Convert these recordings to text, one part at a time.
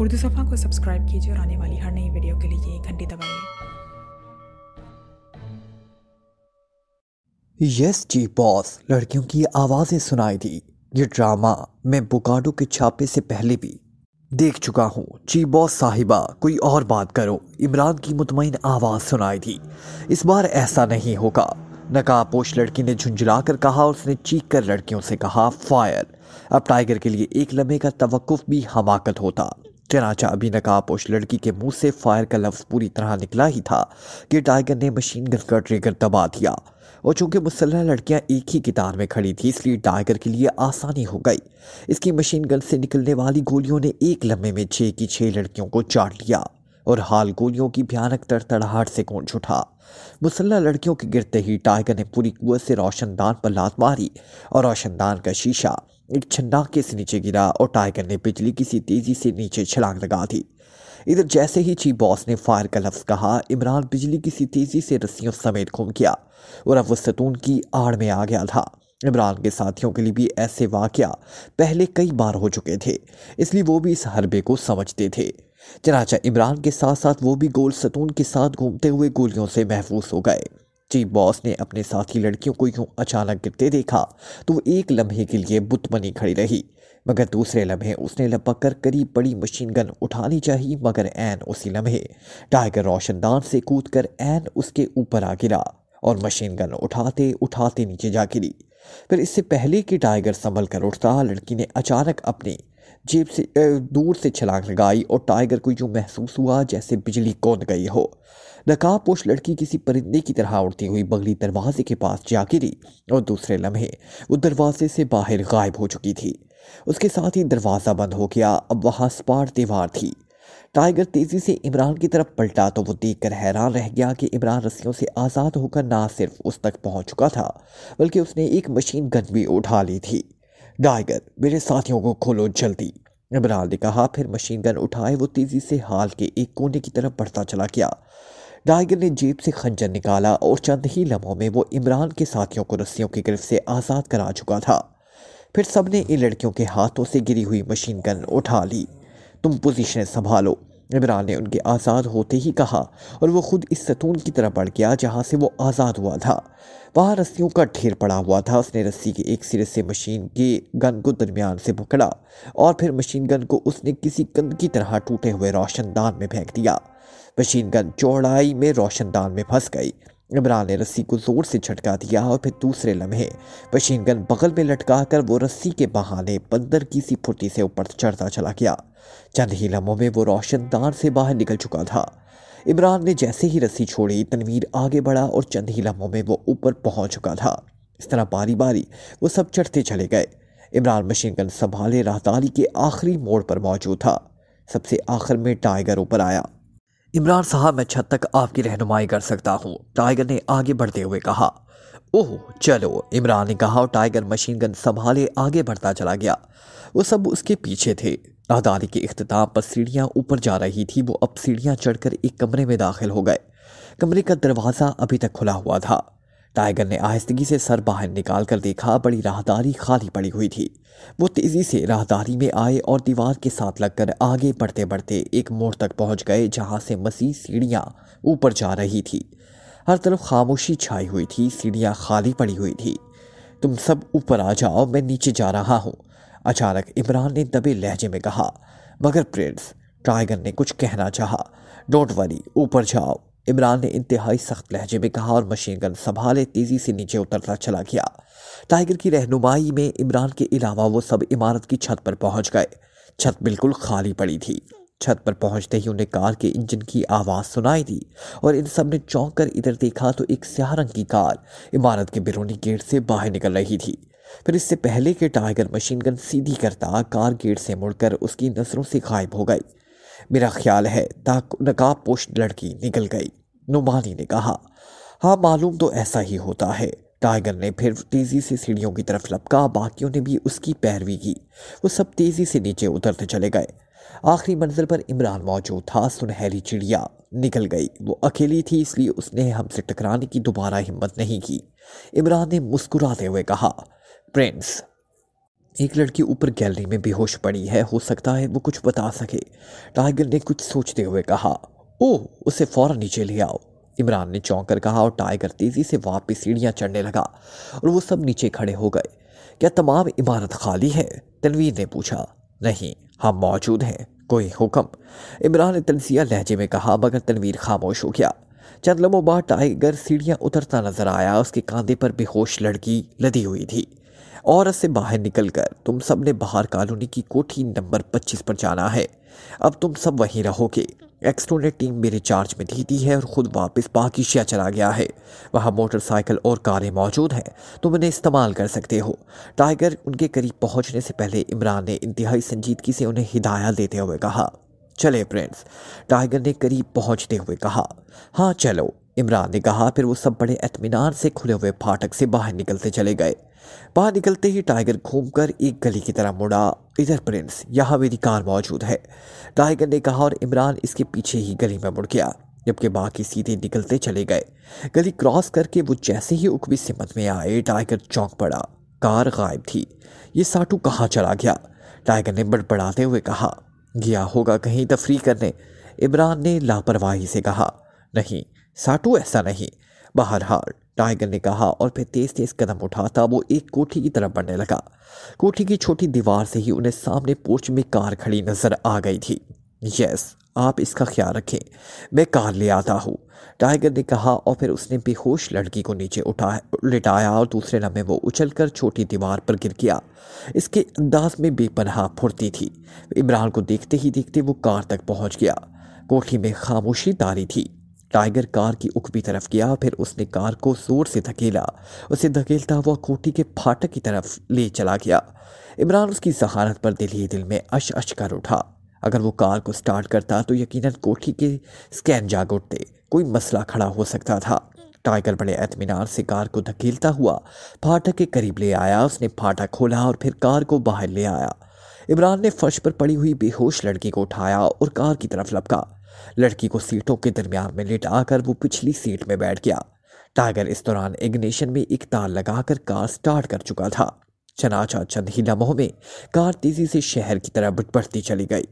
उर्दू सफ़ा को सब्सक्राइब कीजिए और आने वाली हर नई वीडियो के लिए घंटी दबाइए यस जी बॉस लड़कियों की आवाज़ें सुनाई दी ये ड्रामा मैं बुकाडो के छापे से पहले भी देख चुका हूँ जी बॉस साहिबा कोई और बात करो इमरान की मुतमिन आवाज़ सुनाई दी इस बार ऐसा नहीं होगा नकाबपोश लड़की ने झुंझुला कर कहा और उसने चीख कर लड़कियों से कहा फायर अब टाइगर के लिए एक लम्हे का तवक़ भी हमाकत होता चनाचा अभी उस लड़की के मुंह से फायर का लफ्ज़ पूरी तरह निकला ही था कि टाइगर ने मशीन गन का ट्रिगर दबा दिया और चूंकि मुसलह लड़कियां एक ही कितार में खड़ी थी इसलिए टाइगर के लिए आसानी हो गई इसकी मशीन गन से निकलने वाली गोलियों ने एक लम्बे में छः की छः लड़कियों को चाट लिया और हाल गोलियों की भयानक तड़तड़ाहट से कौन उठा मुसल्ला लड़कियों के गिरते ही टाइगर ने पूरी कुत से रोशनदान पर लात मारी और रोशनदान का शीशा एक छन्नाके से नीचे गिरा और टाइगर ने बिजली किसी तेज़ी से नीचे छलांग लगा दी इधर जैसे ही चीफ बॉस ने फायर का लफ्ज़ कहा इमरान बिजली किसी तेज़ी से रस्सियों समेत घूम गया और अब वह सतून की आड़ में आ गया था इमरान के साथियों के लिए भी ऐसे वाक़ पहले कई बार हो चुके थे इसलिए वो भी इस हरबे को समझते थे चनाचा इमरान के साथ साथ वो भी गोल सतून के साथ घूमते हुए गोलियों से महफूज हो गए सच्ची बॉस ने अपने साथी लड़कियों को यूं अचानक गिरते देखा तो एक लम्हे के लिए बुत बनी खड़ी रही मगर दूसरे लम्हे उसने लपक कर करीब बड़ी मशीन गन उठानी चाहिए मगर एन उसी लम्हे टाइगर रोशनदान से कूद कर एन उसके ऊपर आ गिरा और मशीन गन उठाते उठाते नीचे जा गिरी फिर इससे पहले कि टाइगर संभल कर उठता लड़की ने अचानक अपनी जेब से दूर से छलांग लगाई और टाइगर को यूँ महसूस हुआ जैसे बिजली कौंद गई हो नकाबपोश लड़की किसी परिंदे की तरह उड़ती हुई बगली दरवाजे के पास जा गिरी और दूसरे लम्हे वो दरवाजे से बाहर गायब हो चुकी थी उसके साथ ही दरवाज़ा बंद हो गया अब वहाँ स्पार दीवार थी टाइगर तेज़ी से इमरान की तरफ पलटा तो वो देखकर हैरान रह गया कि इमरान रस्सियों से आज़ाद होकर ना सिर्फ उस तक पहुंच चुका था बल्कि उसने एक मशीन गन भी उठा ली थी टाइगर मेरे साथियों को खोलो जल्दी इमरान ने कहा फिर मशीन गन उठाए वो तेज़ी से हाल के एक कोने की तरफ बढ़ता चला गया डाइगर ने जेब से खंजर निकाला और चंद ही लम्हों में वो इमरान के साथियों को रस्सियों की गिरफ्त से आज़ाद करा चुका था फिर सब ने इन लड़कियों के हाथों से गिरी हुई मशीन गन उठा ली तुम पोजिशन संभालो इमरान ने उनके आज़ाद होते ही कहा और वो खुद इस सतून की तरफ बढ़ गया जहाँ से वो आज़ाद हुआ था वहाँ रस्सियों का ढेर पड़ा हुआ था उसने रस्सी के एक सिरे से मशीन के गन को दरमियान से पकड़ा और फिर मशीन गन को उसने किसी की तरह टूटे हुए रोशनदान में फेंक दिया मशीन गन चौड़ाई में रोशनदान में फंस गई इमरान ने रस्सी को ज़ोर से छटका दिया और फिर दूसरे लम्हे मशीन गन बगल में लटका कर वो रस्सी के बहाने बंदर की सी फुर्ती से ऊपर चढ़ता चला गया चंद ही लम्हों में वो रोशनदान से बाहर निकल चुका था इमरान ने जैसे ही रस्सी छोड़ी तनवीर आगे बढ़ा और चंद ही लम्हों में वो ऊपर पहुंच चुका था इस तरह बारी बारी वो सब चढ़ते चले गए इमरान मशीन गन संभाले राहदारी के आखिरी मोड़ पर मौजूद था सबसे आखिर में टाइगर ऊपर आया इमरान साहब मैं छत तक आपकी रहनुमाई कर सकता हूँ टाइगर ने आगे बढ़ते हुए कहा ओह चलो इमरान ने कहा और टाइगर मशीन गन संभाले आगे बढ़ता चला गया वो सब उसके पीछे थे अदाली के अख्ताम पर सीढ़ियाँ ऊपर जा रही थी वो अब सीढ़ियाँ चढ़कर एक कमरे में दाखिल हो गए कमरे का दरवाज़ा अभी तक खुला हुआ था टाइगर ने आहिस्तगी से सर बाहर निकाल कर देखा बड़ी राहदारी खाली पड़ी हुई थी वो तेजी से राहदारी में आए और दीवार के साथ लगकर आगे बढ़ते बढ़ते एक मोड़ तक पहुंच गए जहां से मसीह सीढ़ियां ऊपर जा रही थी हर तरफ खामोशी छाई हुई थी सीढ़ियाँ खाली पड़ी हुई थी तुम सब ऊपर आ जाओ मैं नीचे जा रहा हूँ अचानक इमरान ने दबे लहजे में कहा मगर प्रिंस टाइगर ने कुछ कहना चाहा डोंट वरी ऊपर जाओ इमरान ने इंतहाई सख्त लहजे में कहा और मशीन गन संभाले तेज़ी से नीचे उतरता चला गया टाइगर की रहनुमाई में इमरान के अलावा वो सब इमारत की छत पर पहुंच गए छत बिल्कुल खाली पड़ी थी छत पर पहुंचते ही उन्हें कार के इंजन की आवाज़ सुनाई दी और इन सब ने चौंक कर इधर देखा तो एक स्याह रंग की कार इमारत के बिरूनी गेट से बाहर निकल रही थी फिर इससे पहले के टाइगर मशीन गन सीधी करता कार गेट से मुड़कर उसकी नज़रों से गायब हो गई मेरा ख्याल है नकाब पोश लड़की निकल गई नुमानी ने कहा हाँ मालूम तो ऐसा ही होता है टाइगर ने फिर तेज़ी से सीढ़ियों की तरफ लपका बाकियों ने भी उसकी पैरवी की वो सब तेज़ी से नीचे उतरते चले गए आखिरी मंजिल पर इमरान मौजूद था सुनहरी चिड़िया निकल गई वो अकेली थी इसलिए उसने हमसे टकराने की दोबारा हिम्मत नहीं की इमरान ने मुस्कुराते हुए कहा प्रिंस एक लड़की ऊपर गैलरी में बेहोश पड़ी है हो सकता है वो कुछ बता सके टाइगर ने कुछ सोचते हुए कहा ओह उसे फ़ौर नीचे ले आओ इमरान ने चौंक कर कहा और टाइगर तेज़ी से वापस सीढ़ियाँ चढ़ने लगा और वो सब नीचे खड़े हो गए क्या तमाम इमारत खाली है तनवीर ने पूछा नहीं हम मौजूद हैं कोई हुक्म इमरान ने तनसिया लहजे में कहा मगर तनवीर खामोश हो गया चंद लम्हों बाद टाइगर सीढ़ियाँ उतरता नजर आया उसके कांधे पर बेहोश लड़की लदी हुई थी औरत से बाहर निकलकर तुम सब ने बाहर कॉलोनी की कोठी नंबर पच्चीस पर जाना है अब तुम सब वहीं रहोगे एक्सट्रो ने टीम मेरे चार्ज में दे दी है और ख़ुद वापस पाकिशिया चला गया है वहाँ मोटरसाइकिल और कारें मौजूद हैं तुम इन्हें इस्तेमाल कर सकते हो टाइगर उनके करीब पहुँचने से पहले इमरान ने इंतहाई संजीदगी से उन्हें हिदायत देते हुए कहा चले फ्रेंड्स टाइगर ने करीब पहुँचते हुए कहा हाँ चलो इमरान ने कहा फिर वो सब बड़े अतमान से खुले हुए फाटक से बाहर निकलते चले गए बाहर निकलते ही टाइगर घूमकर एक गली की तरह मुड़ा इधर प्रिंस यहाँ मेरी कार मौजूद है टाइगर ने कहा और इमरान इसके पीछे ही गली में मुड़ गया जबकि बाकी सीधे निकलते चले गए गली क्रॉस करके वो जैसे ही उकबी सिमत में आए टाइगर चौंक पड़ा कार गायब थी ये साटू कहाँ चला गया टाइगर ने बड़बड़ाते हुए कहा गया होगा कहीं तफरी करने इमरान ने लापरवाही से कहा नहीं साटू ऐसा नहीं बहरहाल टाइगर ने कहा और फिर तेज तेज कदम उठाता वो एक कोठी की तरफ बढ़ने लगा कोठी की छोटी दीवार से ही उन्हें सामने पोर्च में कार खड़ी नजर आ गई थी यस आप इसका ख्याल रखें मैं कार ले आता हूँ टाइगर ने कहा और फिर उसने बेहोश लड़की को नीचे उठा लिटाया और दूसरे लम्बे वो उछलकर छोटी दीवार पर गिर गया इसके अंदाज में बेपनाह फुर्ती थी इमरान को देखते ही देखते वो कार तक पहुँच गया कोठी में खामोशी तारी थी टाइगर कार की उख तरफ गया फिर उसने कार को जोर से धकेला उसे धकेलता हुआ कोठी के फाटक की तरफ ले चला गया इमरान उसकी जहानत पर दिल ही दिल में अश अश कर उठा अगर वो कार को स्टार्ट करता तो यकीनन कोठी के स्कैन जाग उठते कोई मसला खड़ा हो सकता था टाइगर बड़े एतमीनार से कार को धकेलता हुआ फाटक के करीब ले आया उसने फाटक खोला और फिर कार को बाहर ले आया इमरान ने फर्श पर पड़ी हुई बेहोश लड़की को उठाया और कार की तरफ लपका लड़की को सीटों के दरमियान में लिटाकर वो पिछली सीट में बैठ गया टाइगर इस दौरान इग्निशन में एक तार लगाकर कार स्टार्ट कर चुका था चनाचा चंद ही लम्हों में कार तेजी से शहर की तरफ बढ़ती चली गई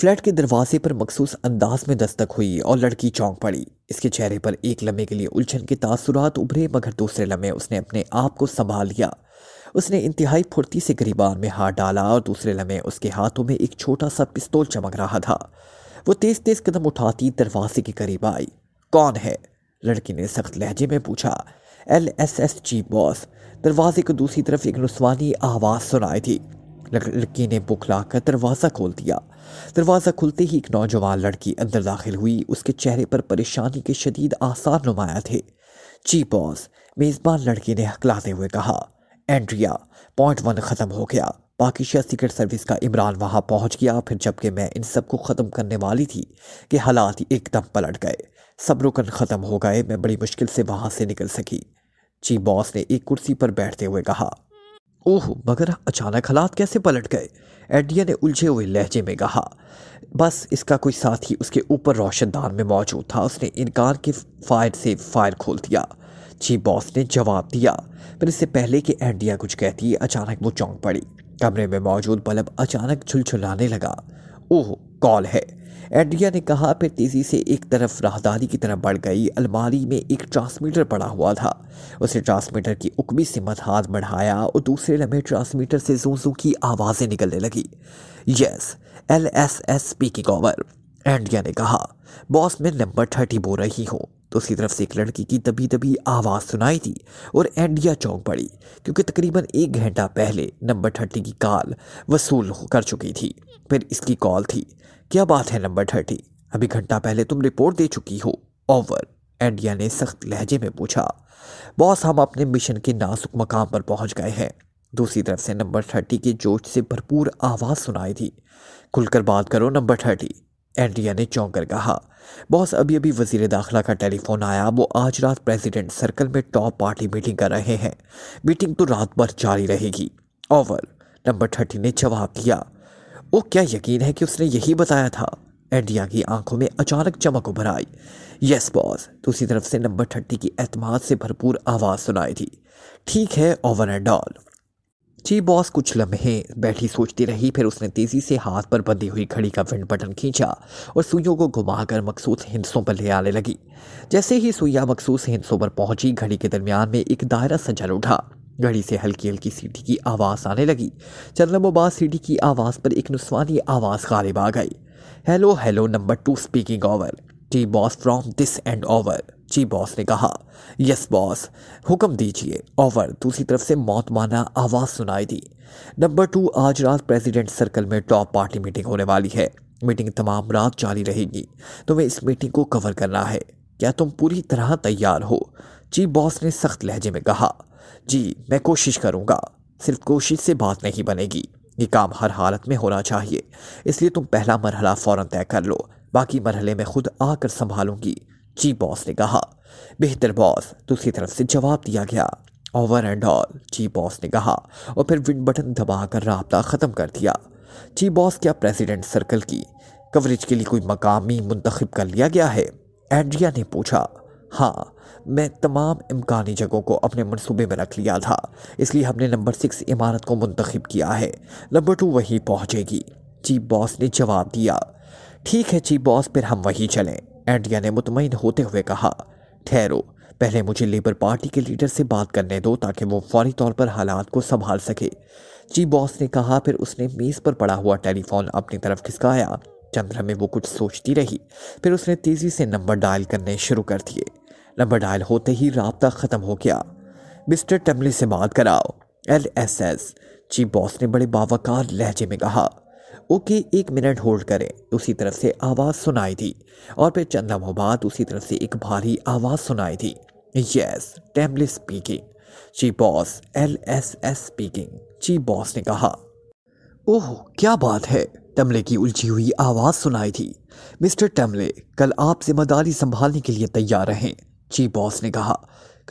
फ्लैट के दरवाजे पर मखसूस अंदाज में दस्तक हुई और लड़की चौंक पड़ी इसके चेहरे पर एक लम्हे के लिए उलझन के तासुरात उभरे मगर दूसरे लम्हे उसने अपने आप को संभाल लिया उसने इंतहाई फुर्ती से गरीबान में हाथ डाला और दूसरे लम्हे उसके हाथों में एक छोटा सा पिस्तौल चमक रहा था वो तेज़ तेज़ कदम उठाती दरवाजे के करीब आई कौन है लड़की ने सख्त लहजे में पूछा L S S G boss दरवाजे को दूसरी तरफ एक नुस्वानी आवाज़ सुनाई थी लड़की ने बुख कर दरवाज़ा खोल दिया दरवाज़ा खुलते ही एक नौजवान लड़की अंदर दाखिल हुई उसके चेहरे पर परेशानी के शदीद आसार नुमाया थे जी बॉस मेज़बान लड़की ने हकलाते हुए कहा एंड्रिया पॉइंट वन ख़त्म हो गया पाकिशिया सीक्रेट सर्विस का इमरान वहाँ पहुँच गया फिर जबकि मैं इन सब को ख़त्म करने वाली थी कि हालात एकदम पलट गए सब रुकन ख़त्म हो गए मैं बड़ी मुश्किल से वहाँ से निकल सकी जी बॉस ने एक कुर्सी पर बैठते हुए कहा ओह मगर अचानक हालात कैसे पलट गए एडिया ने उलझे हुए लहजे में कहा बस इसका कोई साथी उसके ऊपर रोशनदान में मौजूद था उसने इनकार के फायर से फायर खोल दिया चीफ बॉस ने जवाब दिया पर इससे पहले कि एंडिया कुछ कहती अचानक वो चौंक पड़ी कमरे में मौजूद बल्ब अचानक छुलछुलाने लगा ओह कॉल है एंड्रिया ने कहा फिर तेज़ी से एक तरफ राहदारी की तरफ बढ़ गई अलमारी में एक ट्रांसमीटर पड़ा हुआ था उसने ट्रांसमीटर की उकबी से मत हाथ बढ़ाया और दूसरे लम्हे ट्रांसमीटर से जो जो की आवाज़ें निकलने लगी yes L S S speaking over Andrea ने कहा बॉस मैं नंबर थर्टी बोल रही हूँ तो उसकी तरफ से एक लड़की की दबी दबी आवाज़ सुनाई थी और एंडिया चौंक पड़ी क्योंकि तकरीबन एक घंटा पहले नंबर थर्टी की कॉल वसूल कर चुकी थी फिर इसकी कॉल थी क्या बात है नंबर थर्टी अभी घंटा पहले तुम रिपोर्ट दे चुकी हो ओवर एंडिया ने सख्त लहजे में पूछा बॉस हम अपने मिशन के नासुक मकाम पर पहुंच गए हैं दूसरी तरफ से नंबर थर्टी के जोश से भरपूर आवाज़ सुनाई थी खुलकर बात करो नंबर थर्टी एंड्रिया ने चौंक कर कहा बॉस अभी अभी वजीर दाखिला का टेलीफोन आया वो आज रात प्रेसिडेंट सर्कल में टॉप पार्टी मीटिंग कर रहे हैं मीटिंग तो रात भर जारी रहेगी ओवर नंबर थर्टी ने जवाब दिया वो क्या यकीन है कि उसने यही बताया था एंडिया की आंखों में अचानक चमक उभर आई यस बॉस दूसरी तरफ से नंबर थर्टी की एतमाद से भरपूर आवाज़ सुनाई थी ठीक है ओवर एंड ऑल ची बॉस कुछ लम्हे बैठी सोचती रही फिर उसने तेज़ी से हाथ पर बंधी हुई घड़ी का विंड बटन खींचा और सुइयों को घुमाकर मखसूस हिंसों पर ले आने लगी जैसे ही सुइया मखसूस हिंसों पर पहुंची घड़ी के दरमियान में एक दायरा सजल उठा घड़ी से हल्की हल्की सीटी की आवाज़ आने लगी चंद बाद सीटी की आवाज़ पर एक नुस्वानी आवाज़ गालिब आ गई hello hello number two speaking over T boss from this end over G boss ने कहा यस बॉस हुक्म दीजिए ओवर दूसरी तरफ से मौत माना आवाज़ सुनाई दी नंबर टू आज रात प्रेसिडेंट सर्कल में टॉप पार्टी मीटिंग होने वाली है मीटिंग तमाम रात जारी रहेगी तुम्हें इस मीटिंग को कवर करना है क्या तुम पूरी तरह तैयार हो जी बॉस ने सख्त लहजे में कहा जी मैं कोशिश करूँगा सिर्फ कोशिश से बात नहीं बनेगी ये काम हर हालत में होना चाहिए इसलिए तुम पहला मरहला फ़ौर तय कर लो बाकी मरहले में खुद आकर संभालूंगी जी बॉस ने कहा बेहतर बॉस दूसरी तरफ से जवाब दिया गया over and all G boss ने कहा और फिर विंड बटन दबाकर रहा ख़त्म कर दिया जी बॉस क्या प्रेसिडेंट सर्कल की कवरेज के लिए कोई मकामी मुंतखब कर लिया गया है एंड्रिया ने पूछा हाँ मैं तमाम इम्कानी जगहों को अपने मनसूबे में रख लिया था इसलिए हमने नंबर सिक्स इमारत को मुंतखब किया है नंबर टू वहीं पहुँचेगी चीफ बॉस ने जवाब दिया ठीक है चीफ बॉस फिर हम वहीं चलें एंडिया ने मुतमिन होते हुए कहा ठहरो पहले मुझे लेबर पार्टी के लीडर से बात करने दो ताकि वो फौरी तौर पर हालात को संभाल सके जी बॉस ने कहा फिर उसने मेज़ पर पड़ा हुआ टेलीफोन अपनी तरफ खिसकाया चंद्रा में वो कुछ सोचती रही फिर उसने तेज़ी से नंबर डायल करने शुरू कर दिए नंबर डायल होते ही रबता ख़त्म हो गया मिस्टर टमले से बात कराओ L S S chief boss ने बड़े बावकार लहजे में कहा ओके एक मिनट होल्ड करें उसी तरफ से आवाज़ सुनाई थी और फिर चंदा मोबाद उसी तरफ से एक भारी आवाज़ सुनाई थी यस टैबलेट स्पीकिंग ची boss L S S speaking ची बॉस ने कहा ओह क्या बात है टमले की उलझी हुई आवाज़ सुनाई थी मिस्टर टमले कल आप जिम्मेदारी संभालने के लिए तैयार रहें ची बॉस ने कहा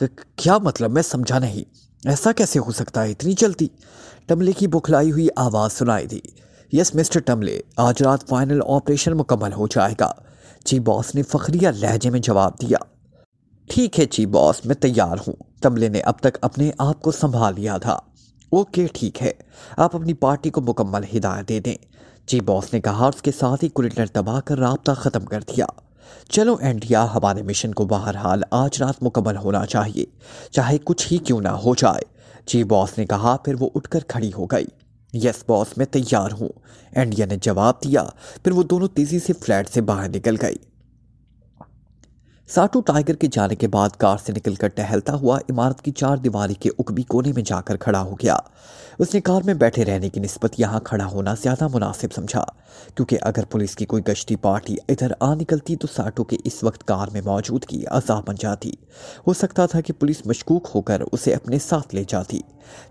क्या मतलब मैं समझा नहीं ऐसा कैसे हो सकता है इतनी जल्दी टमले की बुखलाई हुई आवाज़ सुनाई थी यस मिस्टर टमले आज रात फाइनल ऑपरेशन मुकम्मल हो जाएगा ची बॉस ने फखरिया लहजे में जवाब दिया ठीक है ची बॉस मैं तैयार हूँ टमले ने अब तक अपने आप को संभाल लिया था ओके ठीक है आप अपनी पार्टी को मुकम्मल हिदायत दे दें ची बॉस ने कहा उसके साथ ही कुरिटर दबा कर रबता ख़त्म कर दिया चलो एंडिया हमारे मिशन को बहरहाल आज रात मुकम्मल होना चाहिए चाहे कुछ ही क्यों ना हो जाए जी बॉस ने कहा फिर वो उठकर खड़ी हो गई यस बॉस मैं तैयार हूँ एंडिया ने जवाब दिया फिर वो दोनों तेज़ी से फ्लैट से बाहर निकल गई साटू टाइगर के जाने के बाद कार से निकलकर टहलता हुआ इमारत की चार दीवारी के उकबी कोने में जाकर खड़ा हो गया उसने कार में बैठे रहने की नस्बत यहाँ खड़ा होना ज़्यादा मुनासिब समझा क्योंकि अगर पुलिस की कोई गश्ती पार्टी इधर आ निकलती तो साटू के इस वक्त कार में मौजूदगी अजा बन जाती हो सकता था कि पुलिस मशकूक होकर उसे अपने साथ ले जाती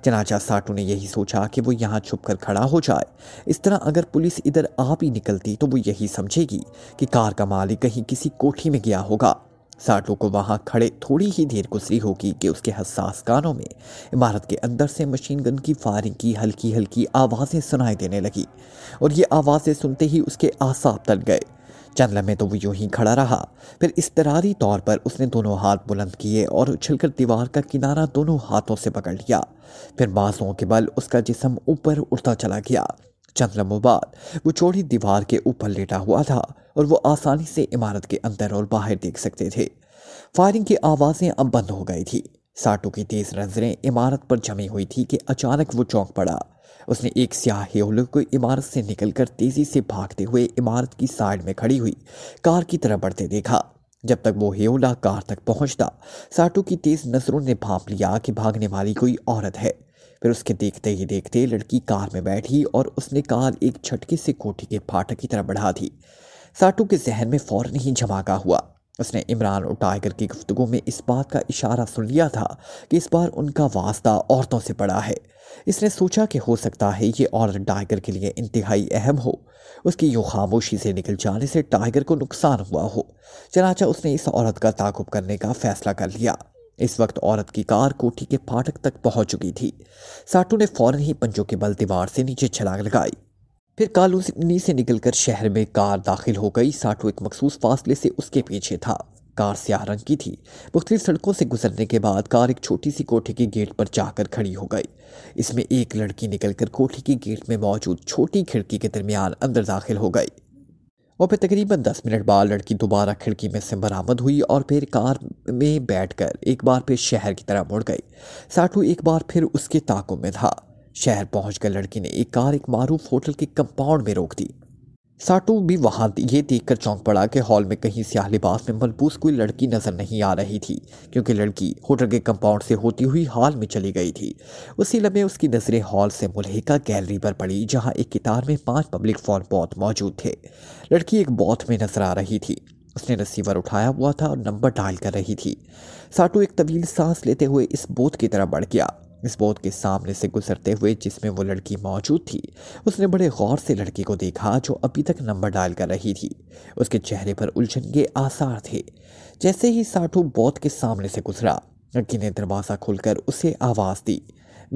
चनाचा साटू ने यही सोचा कि वो यहाँ छुप कर खड़ा हो जाए इस तरह अगर पुलिस इधर आ भी निकलती तो वो यही समझेगी कि कार का मालिक कहीं किसी कोठी में गया होगा साटो को वहाँ खड़े थोड़ी ही देर गुजरी होगी कि उसके हसास कानों में इमारत के अंदर से मशीन गन की फायरिंग की हल्की हल्की आवाज़ें सुनाई देने लगी और ये आवाज़ें सुनते ही उसके आसाब तल गए चंद में तो वो यूं ही खड़ा रहा फिर इसतरारी तौर पर उसने दोनों हाथ बुलंद किए और उछलकर दीवार का किनारा दोनों हाथों से पकड़ लिया फिर बांसों के बल उसका जिसम ऊपर उड़ता चला गया चंद लम्हों बाद वो चौड़ी दीवार के ऊपर लेटा हुआ था और वो आसानी से इमारत के अंदर और बाहर देख सकते थे फायरिंग की आवाज़ें अब बंद हो गई थी साटो की तेज नजरें इमारत पर जमी हुई थी कि अचानक वो चौंक पड़ा उसने एक स्याह हेवले को इमारत से निकलकर तेज़ी से भागते हुए इमारत की साइड में खड़ी हुई कार की तरफ बढ़ते देखा जब तक वो हेवला कार तक पहुंचता साटो की तेज़ नजरों ने भाप लिया कि भागने वाली कोई औरत है फिर उसके देखते ही देखते लड़की कार में बैठी और उसने कार एक झटके से कोठी के फाटक की तरफ बढ़ा दी साटू के जहन में फ़ौरन ही झमाका हुआ उसने इमरान और टाइगर की गुफ्तु में इस बात का इशारा सुन लिया था कि इस बार उनका वास्ता औरतों से पड़ा है इसने सोचा कि हो सकता है ये औरत टाइगर के लिए इंतहाई अहम हो उसकी यूँ खामोशी से निकल जाने से टाइगर को नुकसान हुआ हो चनाचा उसने इस औरत का ताकुब करने का फ़ैसला कर लिया इस वक्त औरत की कार कोठी के फाटक तक पहुंच चुकी थी साटू ने फौरन ही पंजों के बल दीवार से नीचे छलांग लगाई फिर कालोनी से निकलकर शहर में कार दाखिल हो गई साटू एक मखसूस फासले से उसके पीछे था कार स्याह रंग की थी मुख्तलि सड़कों से गुजरने के बाद कार एक छोटी सी कोठी के गेट पर जाकर खड़ी हो गई इसमें एक लड़की निकलकर कोठी के गेट में मौजूद छोटी खिड़की के दरमियान अंदर दाखिल हो गई और फिर तकरीबन दस मिनट बाद लड़की दोबारा खिड़की में से बरामद हुई और फिर कार में बैठकर एक बार फिर शहर की तरह मुड़ गई साठू एक बार फिर उसके ताकों में था शहर पहुंचकर लड़की ने एक कार एक मारूफ होटल के कंपाउंड में रोक दी साटू भी वहाँ ये देखकर चौंक पड़ा कि हॉल में कहीं स्याह लिबास में मलबूस कोई लड़की नज़र नहीं आ रही थी क्योंकि लड़की होटल के कंपाउंड से होती हुई हॉल में चली गई थी उसी लम्हे उसकी नज़रें हॉल से मुलहिका गैलरी पर पड़ी जहाँ एक कितार में पांच पब्लिक फॉर्म पौध मौजूद थे लड़की एक बौथ में नजर आ रही थी उसने रिसीवर उठाया हुआ था और नंबर डायल कर रही थी साटू एक तवील सांस लेते हुए इस बोध की तरह बढ़ गया इस बोध के सामने से गुजरते हुए जिसमें वो लड़की मौजूद थी उसने बड़े गौर से लड़की को देखा जो अभी तक नंबर डायल कर रही थी उसके चेहरे पर उलझन के आसार थे जैसे ही साठू बोध के सामने से गुजरा लड़की ने दरवाज़ा खोलकर उसे आवाज़ दी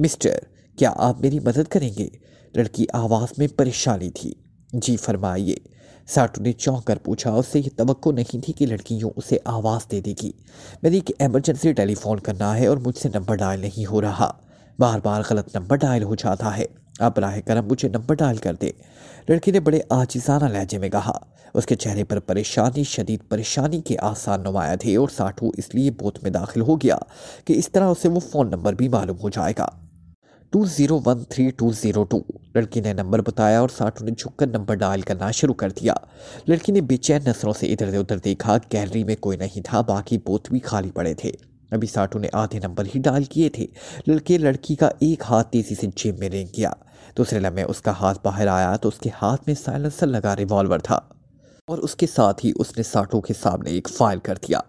मिस्टर क्या आप मेरी मदद करेंगे लड़की आवाज़ में परेशानी थी जी फरमाइए साटू ने चौंक कर पूछा उससे ये तो नहीं थी कि लड़की यूँ उसे आवाज़ दे देगी मेरी एक एमरजेंसी टेलीफोन करना है और मुझसे नंबर डायल नहीं हो रहा बार बार गलत नंबर डायल हो जाता है आप बरह करम मुझे नंबर डायल कर दे लड़की ने बड़े आजिजाना लहजे में कहा उसके चेहरे पर परेशानी शदीद परेशानी के आसार नुमाया थे और साठू इसलिए बोत में दाखिल हो गया कि इस तरह उसे वो फ़ोन नंबर भी मालूम हो जाएगा two zero one three two zero two लड़की ने नंबर बताया और साठू ने झुककर नंबर डायल करना शुरू कर दिया लड़की ने बेचैन नसरों से इधर उधर देखा गैलरी में कोई नहीं था बाकी बोत भी खाली पड़े थे अभी साठू ने आधे नंबर ही डाल किए थे लड़के लड़की का एक हाथ तेज़ी से जेब में रेंग गया दूसरे लम्हे उसका हाथ बाहर आया तो उसके हाथ में साइलेंसर लगा रिवॉल्वर था और उसके साथ ही उसने साठों के सामने एक फायर कर दिया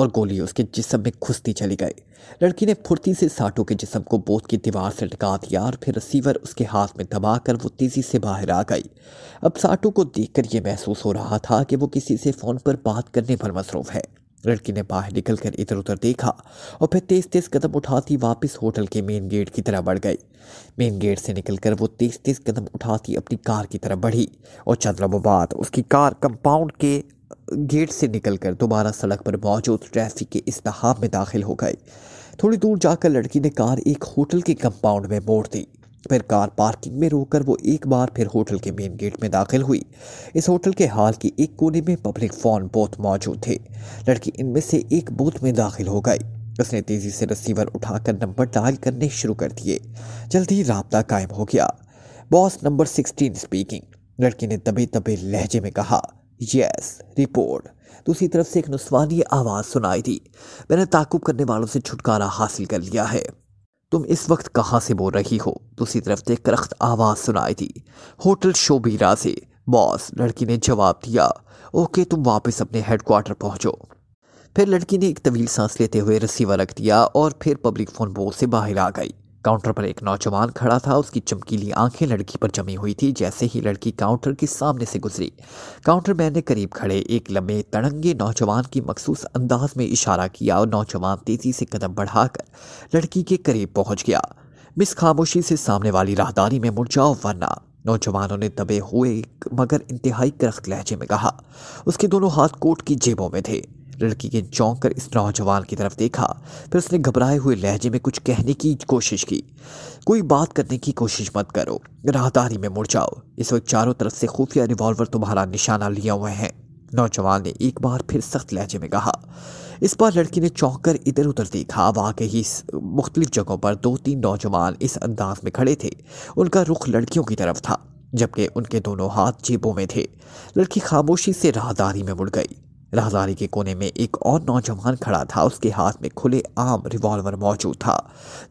और गोली उसके जिसम में घुसती चली गई लड़की ने फुर्ती से साठों के जिसम को बोध की दीवार से लटका दिया और फिर रिसीवर उसके हाथ में दबा कर वो तेज़ी से बाहर आ गई अब साठों को देखकर ये महसूस हो रहा था कि वो किसी से फ़ोन पर बात करने पर मसरूफ़ है लड़की ने बाहर निकलकर इधर उधर देखा और फिर तेज़ तेज़ कदम उठाती वापस होटल के मेन गेट की तरह बढ़ गई मेन गेट से निकलकर वो तेज़ तेज़ कदम उठाती अपनी कार की तरफ बढ़ी और चंद्रमा बाद उसकी कार कंपाउंड के गेट से निकलकर दोबारा सड़क पर मौजूद ट्रैफिक के इस्तेहाब में दाखिल हो गई थोड़ी दूर जाकर लड़की ने कार एक होटल के कंपाउंड में मोड़ दी फिर कार पार्किंग में रोककर वो एक बार फिर होटल के मेन गेट में दाखिल हुई इस होटल के हाल के एक कोने में पब्लिक फोन बोथ मौजूद थे लड़की इनमें से एक बोथ में दाखिल हो गई उसने तेज़ी से रिसीवर उठाकर नंबर डायल करने शुरू कर दिए जल्द ही रबता कायम हो गया बॉस नंबर सिक्सटीन स्पीकिंग लड़की ने दबे तबे लहजे में कहा यस रिपोर्ट दूसरी तरफ से एक नुस्वानी आवाज़ सुनाई थी मैंने ताकुब करने वालों से छुटकारा हासिल कर लिया है तुम इस वक्त कहाँ से बोल रही हो दूसरी तरफ से करख्त आवाज़ सुनाई दी होटल शोबीरा से बॉस लड़की ने जवाब दिया ओके तुम वापस अपने हेडक्वार्टर पहुँचो फिर लड़की ने एक तवील सांस लेते हुए रसीवा रख दिया और फिर पब्लिक फ़ोन बोर्ड से बाहर आ गई काउंटर पर एक नौजवान खड़ा था उसकी चमकीली आंखें लड़की पर जमी हुई थी जैसे ही लड़की काउंटर के सामने से गुजरी काउंटर मैन ने करीब खड़े एक लंबे तड़ंगे नौजवान की मखसूस अंदाज में इशारा किया और नौजवान तेज़ी से कदम बढ़ाकर लड़की के करीब पहुंच गया मिस खामोशी से सामने वाली राहदारी में मुड़ जाओ वरना नौजवानों ने दबे हुए मगर इंतहाई करख्त लहजे में कहा उसके दोनों हाथ कोट की जेबों में थे लड़की ने चौंक कर इस नौजवान की तरफ देखा फिर उसने घबराए हुए लहजे में कुछ कहने की कोशिश की कोई बात करने की कोशिश मत करो राहदारी में मुड़ जाओ इस वक्त चारों तरफ से खुफिया रिवॉल्वर तुम्हारा निशाना लिया हुए हैं नौजवान ने एक बार फिर सख्त लहजे में कहा इस बार लड़की ने चौंक कर इधर उधर देखा वाकई ही मुख्तलिफ जगहों पर दो तीन नौजवान इस अंदाज में खड़े थे उनका रुख लड़कियों की तरफ था जबकि उनके दोनों हाथ जेबों में थे लड़की खामोशी से राहदारी में मुड़ गई राहदारी के कोने में एक और नौजवान खड़ा था उसके हाथ में खुले आम रिवॉल्वर मौजूद था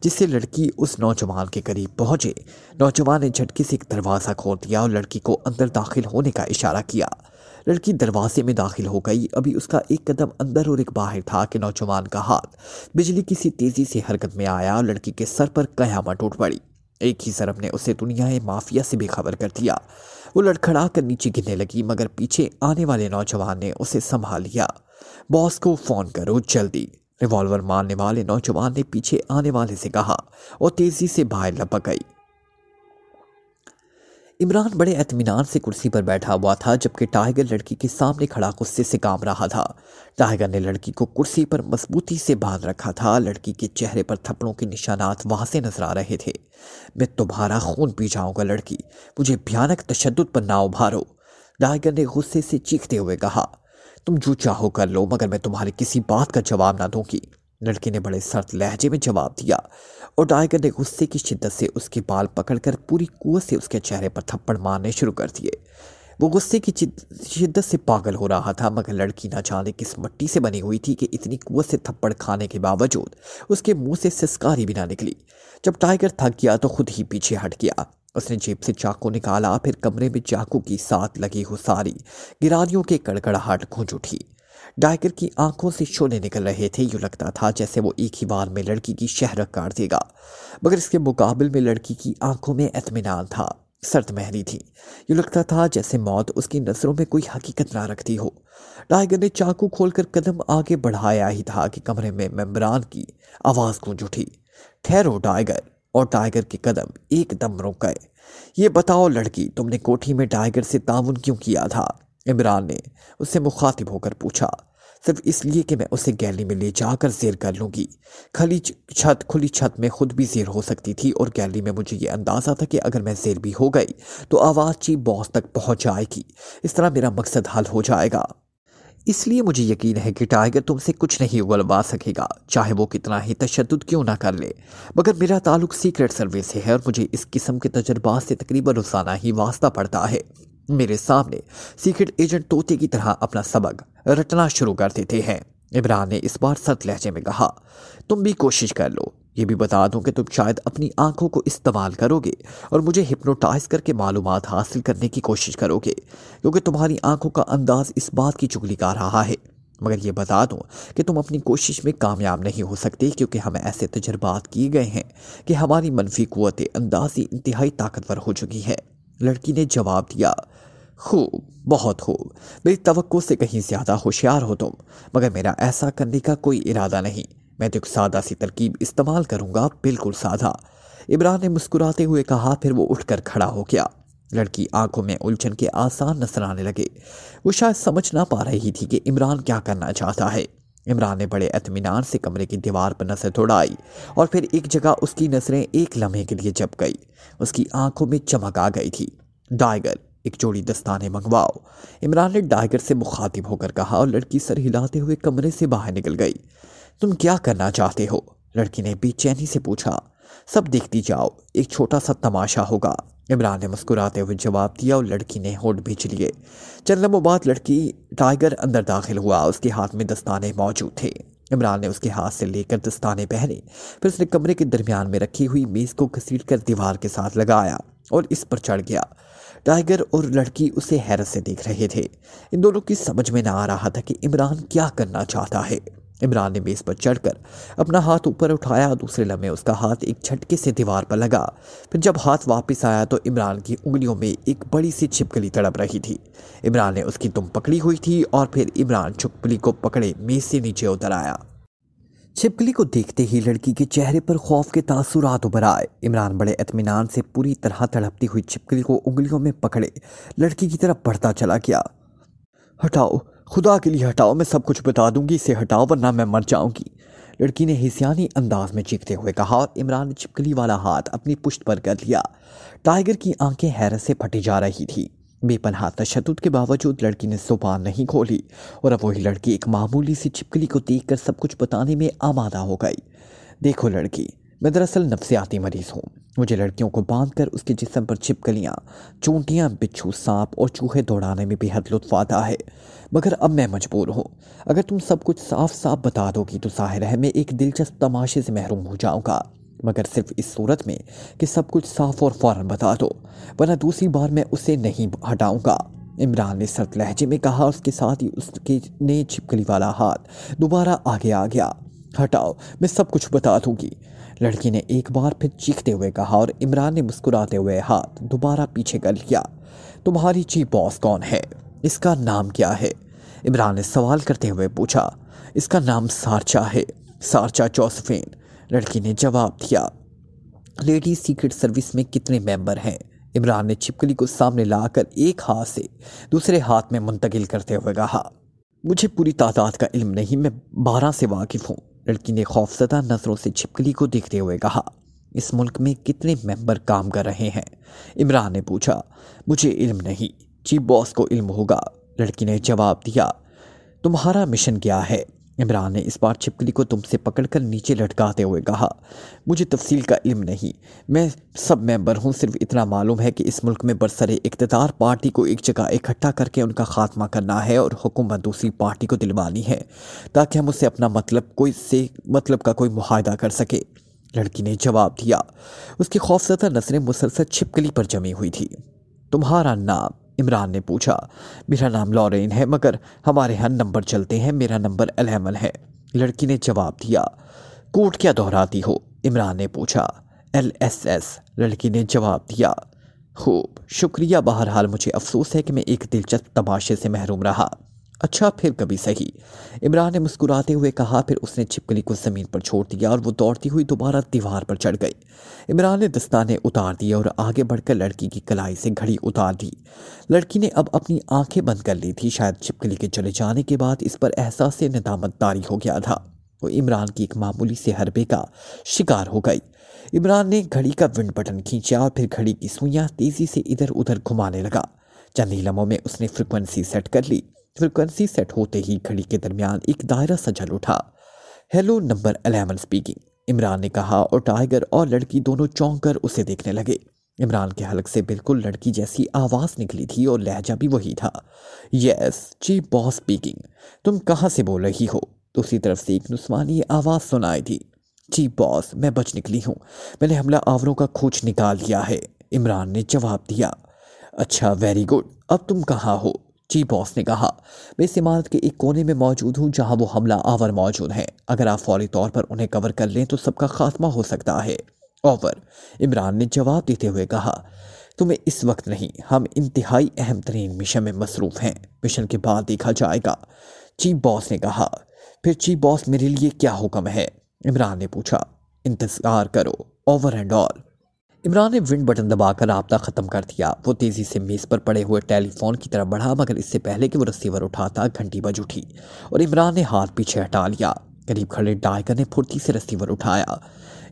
जिससे लड़की उस नौजवान के करीब पहुंचे नौजवान ने झटके से एक दरवाज़ा खोल दिया और लड़की को अंदर दाखिल होने का इशारा किया लड़की दरवाजे में दाखिल हो गई अभी उसका एक कदम अंदर और एक बाहर था कि नौजवान का हाथ बिजली किसी तेज़ी से हरकत में आया और लड़की के सर पर कयामत टूट पड़ी एक ही सरम ने उसे दुनिया माफिया से बेखबर कर दिया वो लड़खड़ा कर नीचे गिरने लगी मगर पीछे आने वाले नौजवान ने उसे संभाल लिया बॉस को फ़ोन करो जल्दी रिवॉल्वर मारने वाले नौजवान ने पीछे आने वाले से कहा और तेज़ी से बाहर लपक गई इमरान बड़े अतमीनान से कुर्सी पर बैठा हुआ था जबकि टाइगर लड़की के सामने खड़ा गुस्से से काम रहा था टाइगर ने लड़की को कुर्सी पर मजबूती से बांध रखा था लड़की के चेहरे पर थपड़ों के निशानात वहाँ से नजर आ रहे थे मैं तुम्हारा खून पी जाऊँगा लड़की मुझे भयानक तशद पर ना उभारो टाइगर ने गुस्से से चीखते हुए कहा तुम जो चाहो कर लो मगर मैं तुम्हारी किसी बात का जवाब ना दूंगी लड़की ने बड़े सख्त लहजे में जवाब दिया और टाइगर ने गुस्से की शिद्दत से उसके बाल पकड़कर पूरी कुत से उसके चेहरे पर थप्पड़ मारने शुरू कर दिए वो गुस्से की शिद्दत से पागल हो रहा था मगर लड़की ना जाने किस मट्टी से बनी हुई थी कि इतनी कुत से थप्पड़ खाने के बावजूद उसके मुंह से सिस्कारी भी ना निकली जब टाइगर थक गया तो खुद ही पीछे हट गया उसने जेब से चाकू निकाला फिर कमरे में चाकू की साथ लगी हुसारी गिरारियों के कड़कड़ाहट गूंज उठी टाइगर की आंखों से शोले निकल रहे थे यूँ लगता था जैसे वो एक ही बार में लड़की की शहर काट देगा मगर इसके मुकाबले में लड़की की आंखों में अतमिनान था सर्द महरी थी यूँ लगता था जैसे मौत उसकी नज़रों में कोई हकीकत ना रखती हो टाइगर ने चाकू खोलकर कदम आगे बढ़ाया ही था कि कमरे में मेम्बरान की आवाज़ गूंज उठी ठहरो टाइगर और टाइगर के कदम एकदम रुक गए ये बताओ लड़की तुमने कोठी में टाइगर से ताउन क्यों किया था इमरान ने उससे मुखातिब होकर पूछा सिर्फ इसलिए कि मैं उसे गैलरी में ले जाकर जेर कर लूँगी खली छत खुली छत में खुद भी जेर हो सकती थी और गैलरी में मुझे ये अंदाज़ा था कि अगर मैं जेर भी हो गई तो आवाज़ चीफ बॉस तक पहुँच जाएगी इस तरह मेरा मकसद हल हो जाएगा इसलिए मुझे यकीन है कि टाइगर तुमसे कुछ नहीं उगलवा सकेगा चाहे वो कितना ही तशद क्यों ना कर ले मगर मेरा ताल्लुक सीक्रेट सर्विस से है और मुझे इस किस्म के तजर्बा से तकरीबन रोज़ाना ही वास्ता पड़ता है मेरे सामने सीक्रेट एजेंट तोते की तरह अपना सबक रटना शुरू कर देते हैं इमरान ने इस बार सत लहजे में कहा तुम भी कोशिश कर लो ये भी बता दूं कि तुम शायद अपनी आंखों को इस्तेमाल करोगे और मुझे हिप्नोटाइज करके मालूम हासिल करने की कोशिश करोगे क्योंकि तुम्हारी आंखों का अंदाज इस बात की चुगली का रहा है मगर ये बता दूं कि तुम अपनी कोशिश में कामयाब नहीं हो सकते क्योंकि हमें ऐसे तजर्बात किए गए हैं कि हमारी मनफी क़वत अंदाजी इंतहाई ताकतवर हो चुकी है लड़की ने जवाब दिया खूब बहुत खूब मेरी तो से कहीं ज़्यादा होशियार हो तुम मगर मेरा ऐसा करने का कोई इरादा नहीं मैं तो एक सादा सी तरकीब इस्तेमाल करूँगा बिल्कुल सादा इमरान ने मुस्कुराते हुए कहा फिर वो उठकर खड़ा हो गया लड़की आंखों में उलझन के आसान नजर आने लगे वो शायद समझ ना पा रही थी कि इमरान क्या करना चाहता है इमरान ने बड़े अतमीनान से कमरे की दीवार पर नजर दौड़ाई और फिर एक जगह उसकी नज़रें एक लम्हे के लिए जप गई उसकी आंखों में चमक आ गई थी डाइगर एक जोड़ी दस्ताने मंगवाओ इमरान ने डाइगर से मुखातिब होकर कहा और लड़की सर हिलाते हुए कमरे से बाहर निकल गई तुम क्या करना चाहते हो लड़की ने बेचैनी से पूछा सब देखती जाओ एक छोटा सा तमाशा होगा इमरान ने मुस्कुराते हुए जवाब दिया और लड़की ने होठ भींच लिए चंद लम्बों बाद लड़की टाइगर अंदर दाखिल हुआ उसके हाथ में दस्ताने मौजूद थे इमरान ने उसके हाथ से लेकर दस्ताने पहने फिर उसने कमरे के दरमियान में रखी हुई मेज़ को घसीट कर दीवार के साथ लगाया और इस पर चढ़ गया टाइगर और लड़की उसे हैरत से देख रहे थे इन दोनों की समझ में ना आ रहा था कि इमरान क्या करना चाहता है इमरान ने मेज़ पर चढ़कर अपना हाथ ऊपर उठाया दूसरे लम्हे उसका हाथ एक झटके से दीवार पर लगा फिर जब हाथ वापस आया तो इमरान की उंगलियों में एक बड़ी सी छिपकली तड़प रही थी इमरान ने उसकी तुम पकड़ी हुई थी और फिर इमरान छुपकली को पकड़े मेज़ से नीचे उतर आया छिपकली को देखते ही लड़की के चेहरे पर खौफ के तासुरात उभर आए इमरान बड़े इतमान से पूरी तरह तड़पती हुई छिपकली को उंगलियों में पकड़े लड़की की तरफ बढ़ता चला गया हटाओ खुदा के लिए हटाओ मैं सब कुछ बता दूंगी इसे हटाओ वरना मैं मर जाऊंगी लड़की ने हिसियानी अंदाज में चीखते हुए कहा और इमरान ने चिपकली वाला हाथ अपनी पुष्ट पर कर लिया टाइगर की आंखें हैरत से फटी जा रही थी बेपनहा तशद के बावजूद लड़की ने जुबान नहीं खोली और अब वही लड़की एक मामूली सी छिपकली को देख कर सब कुछ बताने में आमादा हो गई देखो लड़की मैं दरअसल नफसियाती मरीज़ हूँ मुझे लड़कियों को बांधकर उसके जिसम पर छिपकलियाँ चूंटियाँ बिच्छू सांप और चूहे दौड़ाने में बेहद लुत्फ आता है मगर अब मैं मजबूर हूँ अगर तुम सब कुछ साफ साफ बता दोगी तो जाहिर है मैं एक दिलचस्प तमाशे से महरूम हो जाऊँगा मगर सिर्फ इस सूरत में कि सब कुछ साफ और फ़ौर बता दो वरना दूसरी बार मैं उसे नहीं हटाऊँगा इमरान ने सर्द लहजे में कहा उसके साथ ही उसके ने छिपकली वाला हाथ दोबारा आगे आ गया हटाओ मैं सब कुछ बता दूंगी लड़की ने एक बार फिर चीखते हुए कहा और इमरान ने मुस्कुराते हुए हाथ दोबारा पीछे कर लिया तुम्हारी चीफ बॉस कौन है इसका नाम क्या है इमरान ने सवाल करते हुए पूछा इसका नाम सारचा है सारचा चौसफेन लड़की ने जवाब दिया लेडी सीक्रेट सर्विस में कितने मेंबर हैं इमरान ने छिपकली को सामने लाकर एक हाथ से दूसरे हाथ में मुंतकिल करते हुए कहा मुझे पूरी तादाद का इल्म नहीं मैं बारह से वाकिफ़ हूँ लड़की ने खौफजदा नज़रों से छिपकली को देखते हुए कहा इस मुल्क में कितने मेंबर काम कर रहे हैं इमरान ने पूछा मुझे इल्म नहीं चीफ बॉस को इल्म होगा लड़की ने जवाब दिया तुम्हारा मिशन क्या है इमरान ने इस बार छिपकली को तुमसे पकड़कर नीचे लटकाते हुए कहा मुझे तफसील का इल्म नहीं मैं सब मेंबर हूँ सिर्फ इतना मालूम है कि इस मुल्क में बरसर इकतदार पार्टी को एक जगह इकट्ठा करके उनका खात्मा करना है और हुकूमत दूसरी पार्टी को दिलवानी है ताकि हम उससे अपना मतलब कोई से मतलब का कोई मुहिदा कर सके लड़की ने जवाब दिया उसकी खौफजदा नजरें मुसलसल छिपकली पर जमी हुई थी तुम्हारा नाम इमरान ने पूछा मेरा नाम लॉरेन है मगर हमारे यहाँ नंबर चलते हैं मेरा नंबर अलहमल है लड़की ने जवाब दिया कोर्ट क्या दोहराती हो इमरान ने पूछा एल एस एस लड़की ने जवाब दिया खूब शुक्रिया बहरहाल मुझे अफसोस है कि मैं एक दिलचस्प तमाशे से महरूम रहा अच्छा फिर कभी सही इमरान ने मुस्कुराते हुए कहा फिर उसने छिपकली को ज़मीन पर छोड़ दिया और वो दौड़ती हुई दोबारा दीवार पर चढ़ गई इमरान ने दस्ताने उतार दिए और आगे बढ़कर लड़की की कलाई से घड़ी उतार दी लड़की ने अब अपनी आंखें बंद कर ली थी शायद छिपकली के चले जाने के बाद इस पर एहसास नदामत तारी हो गया था वो इमरान की एक मामूली से हरबे का शिकार हो गई इमरान ने घड़ी का विंड बटन खींचा और फिर घड़ी की सुइयाँ तेज़ी से इधर उधर घुमाने लगा चंद ही लम्हों में उसने फ्रिक्वेंसी सेट कर ली फ्रिक्वेंसी सेट होते ही घड़ी के दरमियान एक दायरा सजल उठा hello number eleven speaking Imran ने कहा और टाइगर और लड़की दोनों चौंक कर उसे देखने लगे इमरान के हलक से बिल्कुल लड़की जैसी आवाज़ निकली थी और लहजा भी वही था यस चीफ बॉस स्पीकिंग तुम कहाँ से बोल रही हो दूसरी तरफ से एक नुस्मानी आवाज़ सुनाई थी चीफ बॉस मैं बच निकली हूँ मैंने हमला आवरों का खोज निकाल लिया है इमरान ने जवाब दिया अच्छा वेरी गुड अब तुम कहाँ हो जी बॉस ने कहा मैं इस इमारत के एक कोने में मौजूद हूँ जहाँ वो हमला आवर मौजूद हैं अगर आप फौरी तौर पर उन्हें कवर कर लें तो सबका खात्मा हो सकता है ओवर इमरान ने जवाब देते हुए कहा तुम्हें इस वक्त नहीं हम इंतहाई अहम तरीन मिशन में मसरूफ़ हैं मिशन के बाद देखा जाएगा चीफ बॉस ने कहा फिर चीफ बॉस मेरे लिए क्या हुक्म है इमरान ने पूछा इंतज़ार करो ओवर एंड ऑल इमरान ने विंड बटन दबाकर रबता ख़त्म कर दिया वो तेज़ी से मेज़ पर पड़े हुए टेलीफोन की तरफ बढ़ा मगर इससे पहले कि वो रिसीवर उठाता घंटी बज उठी और इमरान ने हाथ पीछे हटा लिया करीब खड़े टाइगर ने फुर्ती से रिसीवर उठाया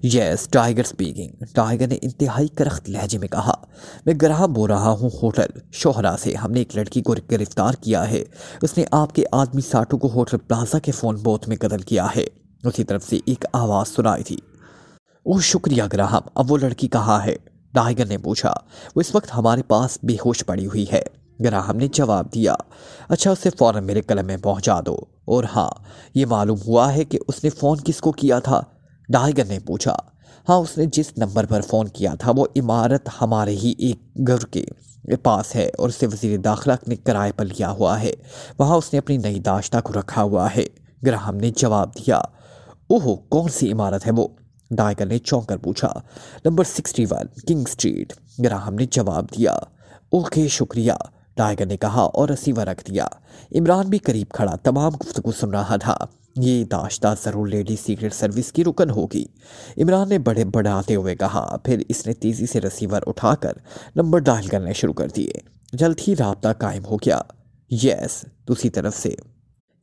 यस टाइगर स्पीकिंग टाइगर ने इंतहाई करख्त लहजे में कहा मैं ग्राह बो रहा हूँ होटल शोहरा से हमने एक लड़की को गिरफ्तार किया है उसने आपके आदमी साठू को होटल प्लाजा के फ़ोन बोथ में कदल किया है उसी तरफ से एक आवाज़ सुनाई थी ओह शुक्रिया ग्राहम अब वो लड़की कहाँ है टाइगर ने पूछा वो इस वक्त हमारे पास बेहोश पड़ी हुई है ग्राहम ने जवाब दिया अच्छा उसे फ़ौरन मेरे कलम में पहुँचा दो और हाँ ये मालूम हुआ है कि उसने फ़ोन किसको किया था डाइगर ने पूछा हाँ उसने जिस नंबर पर फ़ोन किया था वो इमारत हमारे ही एक घर के पास है और उसे वजीर दाखिला ने किराए पर लिया हुआ है वहाँ उसने अपनी नई दाश्ता को रखा हुआ है ग्राहम ने जवाब दिया ओहो कौन सी इमारत है वो नायका ने चौंक कर पूछा number sixty one King Street Graham ने जवाब दिया ओके शुक्रिया नायका ने कहा और रसीवर रख दिया इमरान भी करीब खड़ा तमाम गुफ्तु सुन रहा था ये दाश्ता ज़रूर लेडी सीक्रेट सर्विस की रुकन होगी इमरान ने बड़े बढ़ाते हुए कहा फिर इसने तेज़ी से रसीवर उठाकर नंबर डायल करने शुरू कर दिए जल्द ही रबता कायम हो गया यस दूसरी तरफ से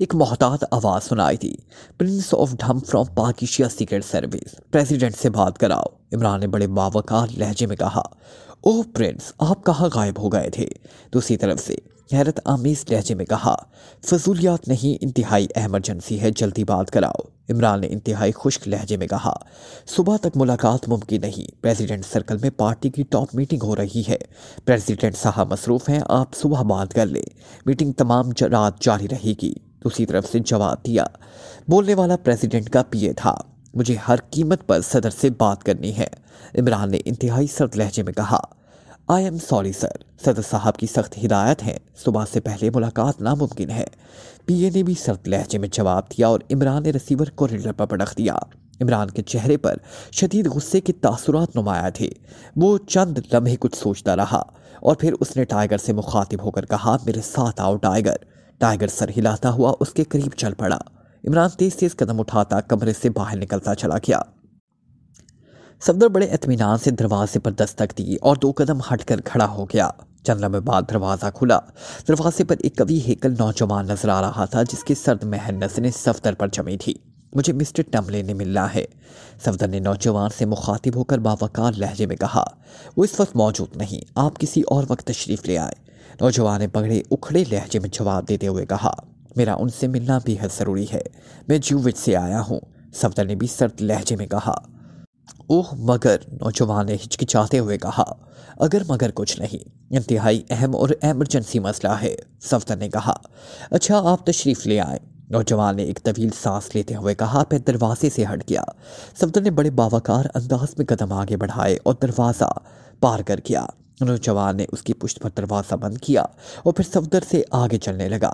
एक मोहतात आवाज़ सुनाई थी प्रिंस ऑफ ढम फ्रॉम पाकिशिया सीक्रेट सर्विस प्रेसिडेंट से बात कराओ इमरान ने बड़े बावकार लहजे में कहा ओह प्रिंस आप कहाँ गायब हो गए थे दूसरी तरफ से हैरत आमीज लहजे में कहा फजूलियात नहीं इंतहाई एमरजेंसी है जल्दी बात कराओ इमरान ने इंतहाई खुश्क लहजे में कहा सुबह तक मुलाकात मुमकिन नहीं प्रेसिडेंट सर्कल में पार्टी की टॉप मीटिंग हो रही है प्रेसिडेंट साहब मसरूफ़ हैं आप सुबह बात कर लें मीटिंग तमाम रात जारी रहेगी दूसरी तरफ से जवाब दिया बोलने वाला प्रेसिडेंट का पीए था मुझे हर कीमत पर सदर से बात करनी है इमरान ने इंतहाई सर्द लहजे में कहा आई एम सॉरी सर सदर साहब की सख्त हिदायत है सुबह से पहले मुलाकात नामुमकिन है पीए ने भी सर्द लहजे में जवाब दिया और इमरान ने रिसीवर रिलर पर पटक दिया इमरान के चेहरे पर शदीद गुस्से के तासुरात नुमाया थे वो चंद लम्हे कुछ सोचता रहा और फिर उसने टाइगर से मुखातिब होकर कहा मेरे साथ आओ टाइगर टाइगर सर हिलाता हुआ उसके करीब चल पड़ा इमरान तेज तेज कदम उठाता कमरे से बाहर निकलता चला गया सफदर बड़े अतमीनान से दरवाजे पर दस्तक दी और दो कदम हटकर खड़ा हो गया चंद्रा में बाद दरवाज़ा खुला दरवाजे पर एक कवि हेकल नौजवान नजर आ रहा था जिसके सर्द महन नजरें सफदर पर जमी थी मुझे मिस्टर टमले ने मिलना है सफदर ने नौजवान से मुखातिब होकर बावकार लहजे में कहा वो इस वक्त मौजूद नहीं आप किसी और वक्त तशरीफ़ ले आए नौजवान ने बगड़े उखड़े लहजे में जवाब देते हुए कहा मेरा उनसे मिलना बेहद ज़रूरी है मैं जूविच से आया हूँ सफदर ने भी सर्द लहजे में कहा ओह मगर नौजवान ने हिचकिचाते हुए कहा अगर मगर कुछ नहीं इंतहाई अहम और एमरजेंसी मसला है सफदर ने कहा अच्छा आप तशरीफ़ ले आए नौजवान ने एक तवील सांस लेते हुए कहा फिर दरवाजे से हट गया सफदर ने बड़े बावाकार अंदाज में कदम आगे बढ़ाए और दरवाज़ा पार कर गया नौजवान ने उसकी पुष्ट पर दरवाज़ा बंद किया और फिर सफदर से आगे चलने लगा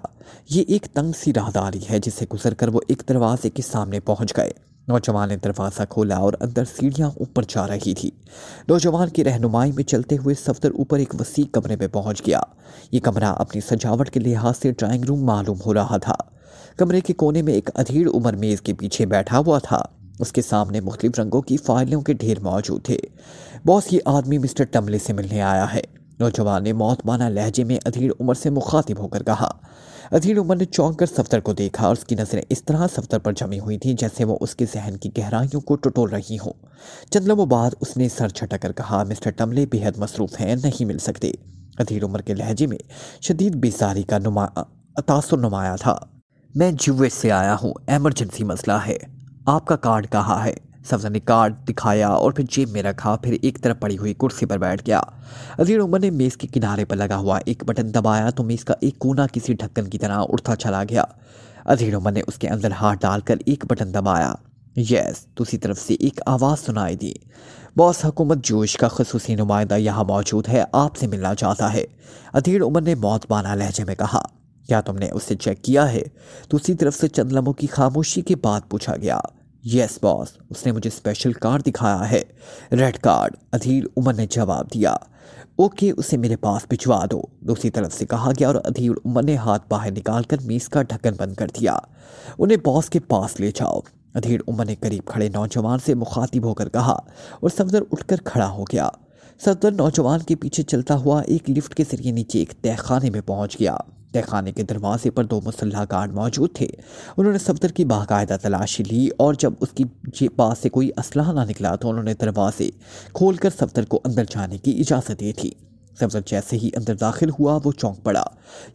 ये एक तंग सी राहदारी है जिसे गुजर कर वो एक दरवाजे के सामने पहुंच गए नौजवान ने दरवाज़ा खोला और अंदर सीढ़ियाँ ऊपर जा रही थी नौजवान की रहनुमाई में चलते हुए सफदर ऊपर एक वसी कमरे में पहुंच गया ये कमरा अपनी सजावट के लिहाज से ड्राइंग रूम मालूम हो रहा था कमरे के कोने में एक अधीर उम्र मेज़ के पीछे बैठा हुआ था उसके सामने मुख्तलिफ रंगों की फाइलों के ढेर मौजूद थे बॉस ये आदमी मिस्टर टमले से मिलने आया है नौजवान ने मौत माना लहजे में अधीर उमर से मुखातिब होकर कहा अधीर उमर ने चौंक कर सफ्तर को देखा और उसकी नज़रें इस तरह सफ्तर पर जमी हुई थीं जैसे वो उसके जहन की गहराइयों को टटोल रही हों चंद लम्हों बाद उसने सर झटक कर कहा मिस्टर टमले बेहद मसरूफ़ हैं नहीं मिल सकते अधीर उमर के लहजे में शदीद बेसारी का नुमा तासर नुमाया था मैं जुवे से आया हूँ एमरजेंसी मसला है आपका कार्ड कहाँ है सफजा ने कार्ड दिखाया और फिर जेब में रखा फिर एक तरफ पड़ी हुई कुर्सी पर बैठ गया अजीर उमर ने मेज़ के किनारे पर लगा हुआ एक बटन दबाया तो मेज़ का एक कोना किसी ढक्कन की तरह उड़ता चला गया अजीर उमर ने उसके अंदर हाथ डालकर एक बटन दबाया यस दूसरी तरफ से एक आवाज़ सुनाई दी बॉस हुकूमत जोश का खसूस नुमाइंदा यहाँ मौजूद है आपसे मिलना चाहता है अधीर उमर ने मौत बाना लहजे में कहा क्या तुमने उसे चेक किया है दूसरी तरफ से चंद लम्हों की खामोशी के बाद पूछा गया यस बॉस उसने मुझे स्पेशल कार्ड दिखाया है रेड कार्ड अधीर उमर ने जवाब दिया ओके उसे मेरे पास भिजवा दो दूसरी तरफ से कहा गया और अधीर उमर ने हाथ बाहर निकालकर मेज़ का ढक्कन बंद कर दिया उन्हें बॉस के पास ले जाओ अधीर उमर ने करीब खड़े नौजवान से मुखातिब होकर कहा और सफदर उठकर खड़ा हो गया सफदर नौजवान के पीछे चलता हुआ एक लिफ्ट के जरिए नीचे एक तहखाने में पहुंच गया तहखाने के दरवाजे पर दो मुसल्ह गार्ड मौजूद थे उन्होंने सफदर की बाकायदा तलाशी ली और जब उसकी जेब पास से कोई असलाह ना निकला तो उन्होंने दरवाजे खोलकर सफदर को अंदर जाने की इजाज़त दी थी सफदर जैसे ही अंदर दाखिल हुआ वो चौंक पड़ा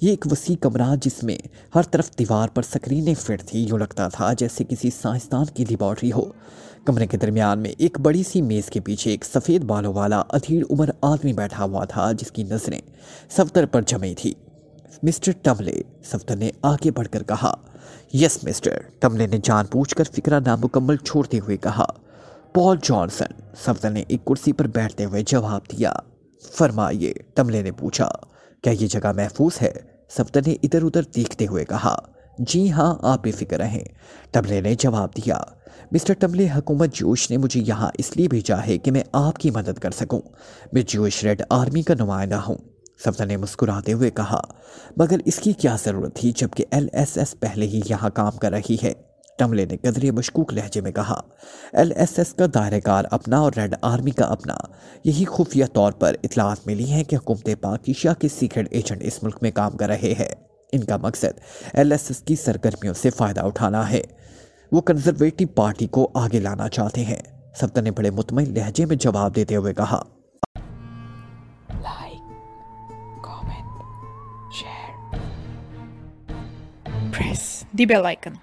ये एक वसी कमरा जिसमें हर तरफ दीवार पर स्क्रीनें फिट थी यूँ लगता था जैसे किसी साइंसदान की लेबॉर्ट्री हो कमरे के दरमियान में एक बड़ी सी मेज़ के पीछे एक सफ़ेद बालों वाला अधीर उम्र आदमी बैठा हुआ था जिसकी नज़रें सफदर पर जमी थी मिस्टर टमले सफ्तर ने आगे बढ़कर कहा यस मिस्टर टमले ने कर फिक्रा नामुकम्मल छोड़ते हुए कहा पॉल जॉनसन सफ्तर ने एक कुर्सी पर बैठते हुए जवाब दिया फरमाइए टमले ने पूछा क्या ये जगह महफूज है सफ्तर ने इधर उधर देखते हुए कहा जी हाँ आप बेफिक्र रहें टमले ने जवाब दिया मिस्टर टमले हुकूमत जोश ने मुझे यहाँ इसलिए भेजा है कि मैं आपकी मदद कर सकूँ मैं जोश रेड आर्मी का नुमाइंदा हूँ सफदर ने मुस्कुराते हुए कहा मगर इसकी क्या ज़रूरत थी जबकि एल एस एस पहले ही यहाँ काम कर रही है टमले ने गदरे मशकूक लहजे में कहा एल एस एस का दायरेकार अपना और रेड आर्मी का अपना यही खुफिया तौर पर इतलात मिली है कि हुकूमत पाकिशा के सीक्रेट एजेंट इस मुल्क में काम कर रहे हैं इनका मकसद एल एस एस की सरगर्मियों से फ़ायदा उठाना है वो कंजर्वेटिव पार्टी को आगे लाना चाहते हैं सफदर ने बड़े मुतमिन लहजे में जवाब देते हुए कहा press the bell icon.